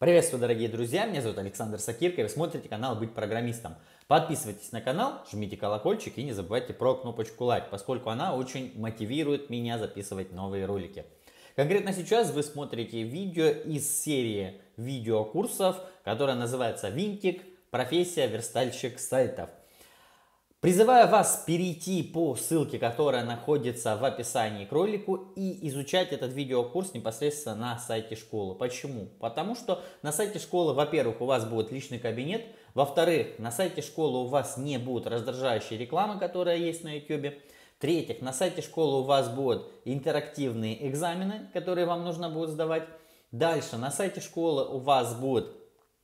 Приветствую, дорогие друзья, меня зовут Александр Сакирко, и вы смотрите канал «Быть программистом». Подписывайтесь на канал, жмите колокольчик и не забывайте про кнопочку «Лайк», поскольку она очень мотивирует меня записывать новые ролики. Конкретно сейчас вы смотрите видео из серии видеокурсов, которая называется «Винтик. Профессия верстальщик сайтов». Призываю вас перейти по ссылке, которая находится в описании к ролику и изучать этот видеокурс непосредственно на сайте школы. Почему? Потому что на сайте школы, во-первых, у вас будет личный кабинет, во-вторых, на сайте школы у вас не будет раздражающей рекламы, которая есть на YouTube. В-третьих, на сайте школы у вас будут интерактивные экзамены, которые вам нужно будет сдавать. Дальше, на сайте школы у вас будут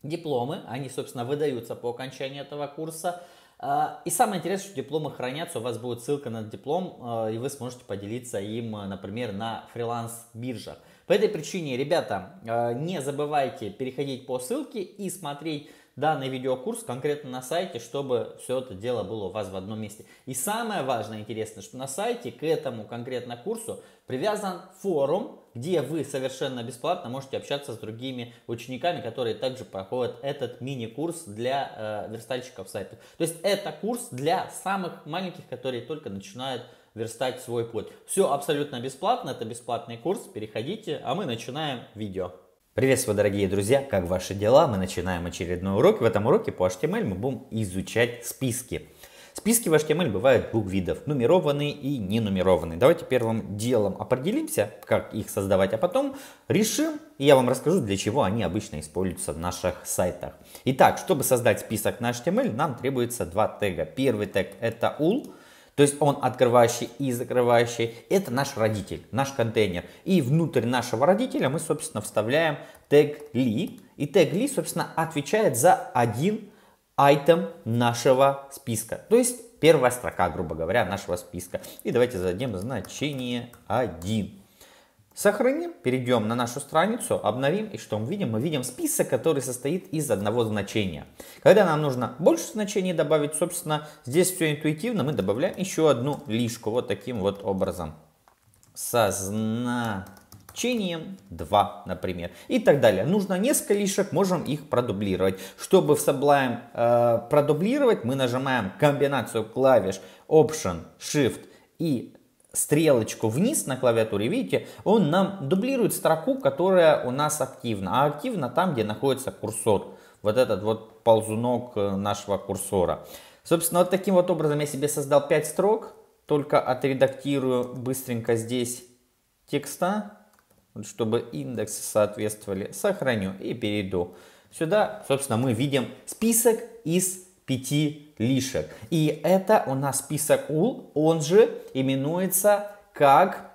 дипломы, они, собственно, выдаются по окончании этого курса. А, и самое интересное, что дипломы хранятся, у вас будет ссылка на диплом, а, и вы сможете поделиться им, а, например, на фриланс-биржах. По этой причине, ребята, не забывайте переходить по ссылке и смотреть данный видеокурс конкретно на сайте, чтобы все это дело было у вас в одном месте. И самое важное интересное, что на сайте к этому конкретно курсу привязан форум, где вы совершенно бесплатно можете общаться с другими учениками, которые также проходят этот мини-курс для э, верстальщиков сайтов. То есть это курс для самых маленьких, которые только начинают верстать свой код. Все абсолютно бесплатно, это бесплатный курс, переходите, а мы начинаем видео. Приветствую, дорогие друзья! Как ваши дела? Мы начинаем очередной урок. В этом уроке по HTML мы будем изучать списки. Списки в HTML бывают двух видов, нумерованные и ненумерованные. Давайте первым делом определимся, как их создавать, а потом решим, и я вам расскажу, для чего они обычно используются в наших сайтах. Итак, чтобы создать список на HTML, нам требуется два тега. Первый тег это UL, то есть он открывающий и закрывающий. Это наш родитель, наш контейнер. И внутрь нашего родителя мы, собственно, вставляем тег li. И тег li, собственно, отвечает за один айтем нашего списка. То есть первая строка, грубо говоря, нашего списка. И давайте зададим значение 1. Сохраним, перейдем на нашу страницу, обновим, и что мы видим? Мы видим список, который состоит из одного значения. Когда нам нужно больше значений добавить, собственно, здесь все интуитивно, мы добавляем еще одну лишку, вот таким вот образом. Со значением 2, например, и так далее. Нужно несколько лишек, можем их продублировать. Чтобы в Sublime э, продублировать, мы нажимаем комбинацию клавиш Option, Shift и стрелочку вниз на клавиатуре, видите, он нам дублирует строку, которая у нас активна. А активна там, где находится курсор. Вот этот вот ползунок э, нашего курсора. Собственно, вот таким вот образом я себе создал 5 строк. Только отредактирую быстренько здесь текста, чтобы индексы соответствовали. Сохраню и перейду. Сюда, собственно, мы видим список из пяти лишек. И это у нас список ул, он же именуется как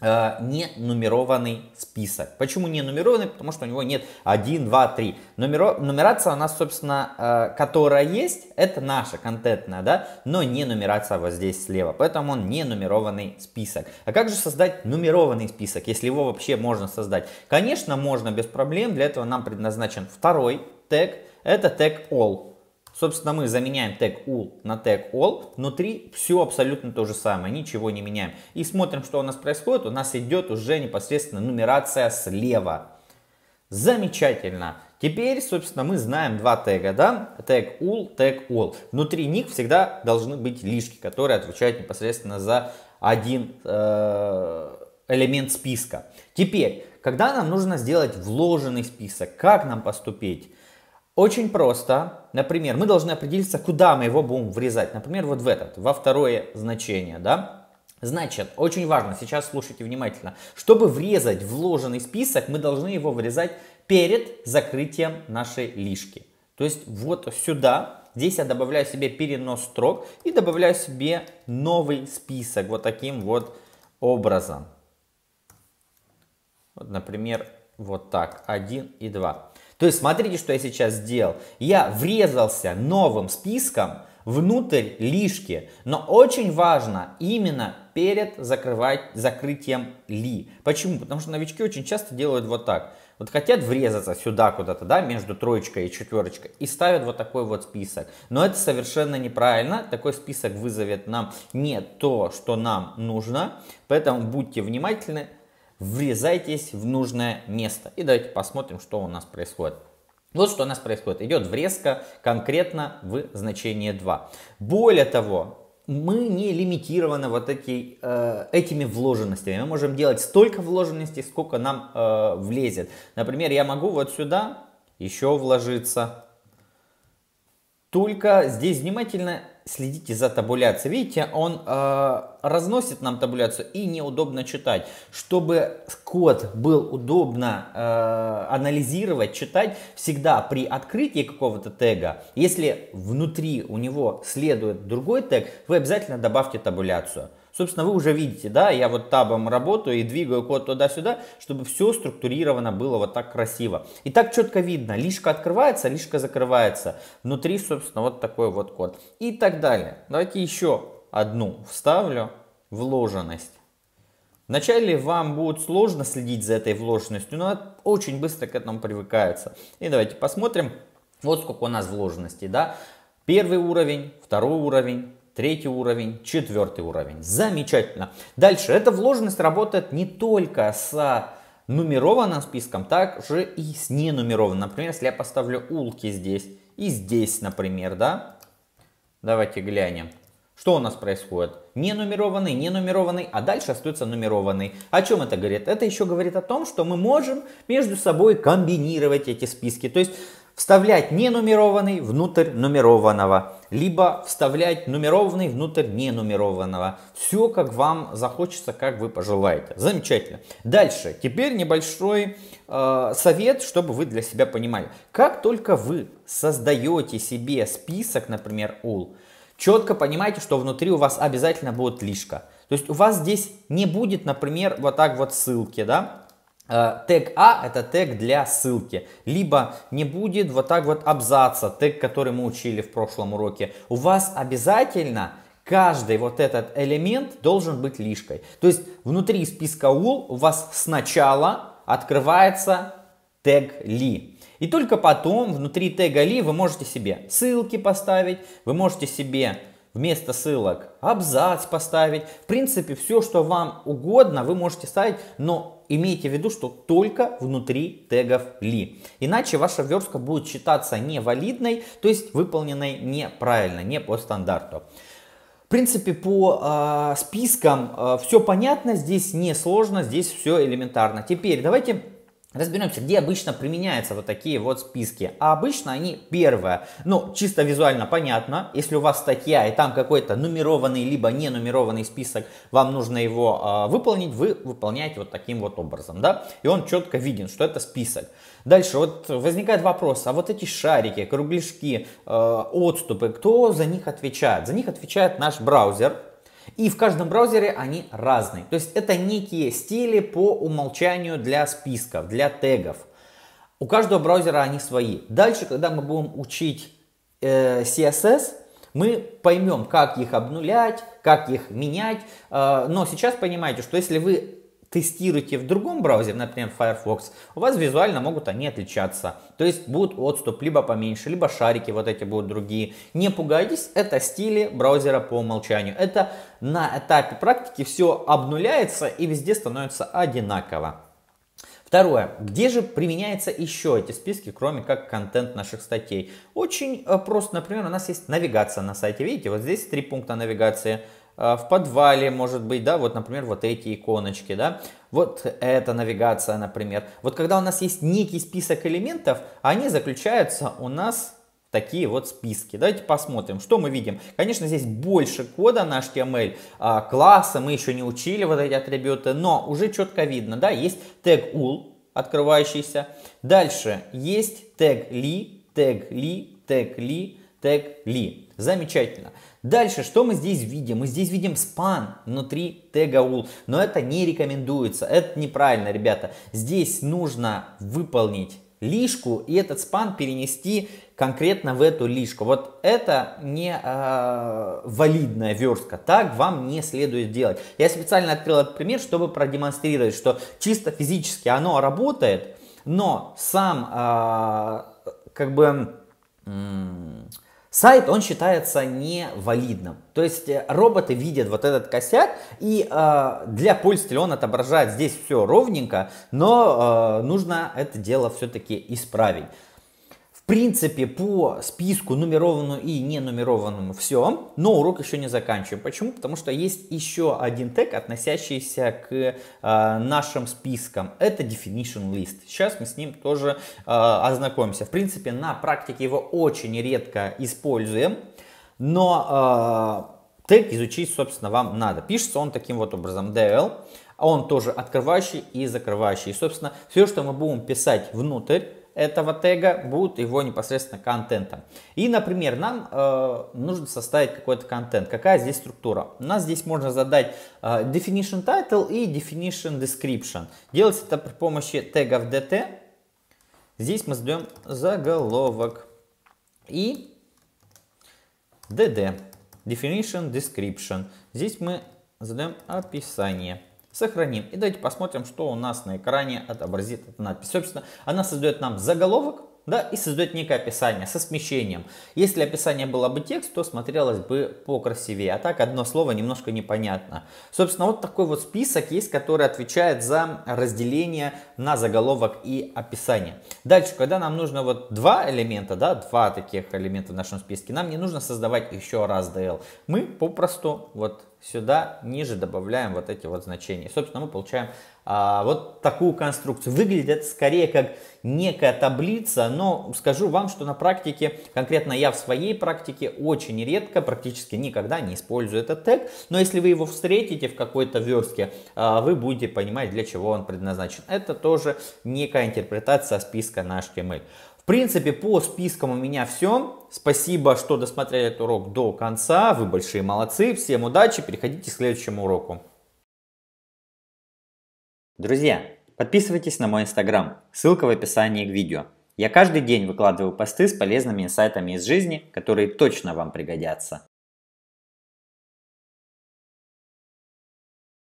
э, не нумерованный список. Почему не нумерованный? Потому что у него нет 1, 2, 3. Нумеро... Нумерация у нас, собственно, э, которая есть, это наша контентная, да, но не нумерация вот здесь слева. Поэтому он не нумерованный список. А как же создать нумерованный список, если его вообще можно создать? Конечно, можно без проблем. Для этого нам предназначен второй тег. Это тег all. Собственно, мы заменяем тег UL на тег ALL. Внутри все абсолютно то же самое, ничего не меняем. И смотрим, что у нас происходит. У нас идет уже непосредственно нумерация слева. Замечательно. Теперь, собственно, мы знаем два тега, да? Тег UL, тег ALL. Внутри них всегда должны быть лишки, которые отвечают непосредственно за один э, элемент списка. Теперь, когда нам нужно сделать вложенный список, как нам поступить? Очень просто. Например, мы должны определиться, куда мы его будем врезать. Например, вот в этот, во второе значение, да? Значит, очень важно, сейчас слушайте внимательно, чтобы врезать вложенный список, мы должны его врезать перед закрытием нашей лишки. То есть вот сюда, здесь я добавляю себе перенос строк и добавляю себе новый список вот таким вот образом. Вот, например, вот так, 1 и 2. То есть смотрите, что я сейчас сделал. Я врезался новым списком внутрь лишки, но очень важно именно перед закрывать, закрытием ли. Почему? Потому что новички очень часто делают вот так. Вот хотят врезаться сюда куда-то, да, между троечкой и четверочкой, и ставят вот такой вот список. Но это совершенно неправильно. Такой список вызовет нам не то, что нам нужно. Поэтому будьте внимательны, врезайтесь в нужное место. И давайте посмотрим, что у нас происходит. Вот что у нас происходит. Идет врезка конкретно в значение 2. Более того, мы не лимитированы вот эти, э, этими вложенностями. Мы можем делать столько вложенностей, сколько нам э, влезет. Например, я могу вот сюда еще вложиться. Только здесь внимательно следите за табуляцией. Видите, он э, разносит нам табуляцию и неудобно читать. Чтобы код был удобно э, анализировать, читать, всегда при открытии какого-то тега, если внутри у него следует другой тег, вы обязательно добавьте табуляцию. Собственно, вы уже видите, да, я вот табом работаю и двигаю код туда-сюда, чтобы все структурировано было вот так красиво. И так четко видно, лишка открывается, лишка закрывается. Внутри, собственно, вот такой вот код. И так далее. Давайте еще одну вставлю, вложенность. Вначале вам будет сложно следить за этой вложенностью, но очень быстро к этому привыкается. И давайте посмотрим, вот сколько у нас вложенностей, да. Первый уровень, второй уровень, третий уровень, четвертый уровень. Замечательно. Дальше. Эта вложенность работает не только с нумерованным списком, также и с ненумерованным. Например, если я поставлю улки здесь и здесь, например, да? Давайте глянем. Что у нас происходит? Ненумерованный, ненумерованный, а дальше остается нумерованный. О чем это говорит? Это еще говорит о том, что мы можем между собой комбинировать эти списки. То есть вставлять ненумерованный внутрь нумерованного, либо вставлять нумерованный внутрь ненумерованного. Все, как вам захочется, как вы пожелаете. Замечательно. Дальше. Теперь небольшой э, совет, чтобы вы для себя понимали. Как только вы создаете себе список, например, UL, четко понимаете, что внутри у вас обязательно будет лишка. То есть у вас здесь не будет, например, вот так вот ссылки, да? Э, тег А это тег для ссылки. Либо не будет вот так вот абзаца, тег, который мы учили в прошлом уроке. У вас обязательно каждый вот этот элемент должен быть лишкой. То есть внутри списка UL у вас сначала открывается тег ли. И только потом внутри тега ли вы можете себе ссылки поставить, вы можете себе вместо ссылок абзац поставить. В принципе, все, что вам угодно, вы можете ставить, но имейте в виду, что только внутри тегов ли. Иначе ваша верстка будет считаться невалидной, то есть выполненной неправильно, не по стандарту. В принципе, по э, спискам э, а, все понятно, здесь не сложно, здесь все элементарно. Теперь давайте Разберемся, где обычно применяются вот такие вот списки. А обычно они первое, ну, чисто визуально понятно, если у вас статья и там какой-то нумерованный либо не нумерованный список, вам нужно его э, выполнить, вы выполняете вот таким вот образом, да, и он четко виден, что это список. Дальше вот возникает вопрос, а вот эти шарики, кругляшки, э, отступы, кто за них отвечает? За них отвечает наш браузер, и в каждом браузере они разные. То есть это некие стили по умолчанию для списков, для тегов. У каждого браузера они свои. Дальше, когда мы будем учить э, CSS, мы поймем, как их обнулять, как их менять. Э, но сейчас понимаете, что если вы тестируете в другом браузере, например, Firefox, у вас визуально могут они отличаться. То есть будут отступ либо поменьше, либо шарики вот эти будут другие. Не пугайтесь, это стили браузера по умолчанию. Это на этапе практики все обнуляется и везде становится одинаково. Второе. Где же применяются еще эти списки, кроме как контент наших статей? Очень э, просто. Например, у нас есть навигация на сайте. Видите, вот здесь три пункта навигации – Э, в подвале, может быть, да, вот, например, вот эти иконочки, да, вот эта навигация, например. Вот когда у нас есть некий список элементов, они заключаются у нас в такие вот списки. Давайте посмотрим, что мы видим. Конечно, здесь больше кода на HTML, а, класса мы еще не учили вот эти атрибуты, но уже четко видно, да, есть тег ul, открывающийся. Дальше есть тег li, тег li, тег li, тег-ли. Замечательно. Дальше, что мы здесь видим? Мы здесь видим span внутри тега UL, но это не рекомендуется, это неправильно, ребята. Здесь нужно выполнить лишку и этот span перенести конкретно в эту лишку. Вот это не э, валидная верстка, так вам не следует делать. Я специально открыл этот пример, чтобы продемонстрировать, что чисто физически оно работает, но сам э, как бы... Э, сайт, он считается невалидным. То есть э, роботы видят вот этот косяк, и э, для пользователя он отображает здесь все ровненько, но э, нужно это дело все-таки исправить принципе, по списку нумерованному и ненумерованному все, но урок еще не заканчиваем. Почему? Потому что есть еще один тег, относящийся к э, нашим спискам. Это definition list. Сейчас мы с ним тоже э, ознакомимся. В принципе, на практике его очень редко используем, но э, тег изучить, собственно, вам надо. Пишется он таким вот образом, DL он тоже открывающий и закрывающий. И, собственно, все, что мы будем писать внутрь, этого тега будут его непосредственно контентом. И, например, нам э, нужно составить какой-то контент. Какая здесь структура? У нас здесь можно задать э, definition title и definition description. Делается это при помощи тегов DT. Здесь мы задаем заголовок и DD, definition description. Здесь мы задаем описание сохраним. И давайте посмотрим, что у нас на экране отобразит эта надпись. Собственно, она создает нам заголовок, да, и создает некое описание со смещением. Если описание было бы текст, то смотрелось бы покрасивее, а так одно слово немножко непонятно. Собственно, вот такой вот список есть, который отвечает за разделение на заголовок и описание. Дальше, когда нам нужно вот два элемента, да, два таких элемента в нашем списке, нам не нужно создавать еще раз DL. Мы попросту вот сюда ниже добавляем вот эти вот значения. собственно, мы получаем а, вот такую конструкцию. Выглядит это скорее как некая таблица, но скажу вам, что на практике, конкретно я в своей практике очень редко, практически никогда не использую этот тег, но если вы его встретите в какой-то верстке, а, вы будете понимать, для чего он предназначен. Это тоже некая интерпретация списка на HTML принципе, по спискам у меня все. Спасибо, что досмотрели этот урок до конца. Вы большие молодцы. Всем удачи. Переходите к следующему уроку. Друзья, подписывайтесь на мой инстаграм. Ссылка в описании к видео. Я каждый день выкладываю посты с полезными инсайтами из жизни, которые точно вам пригодятся.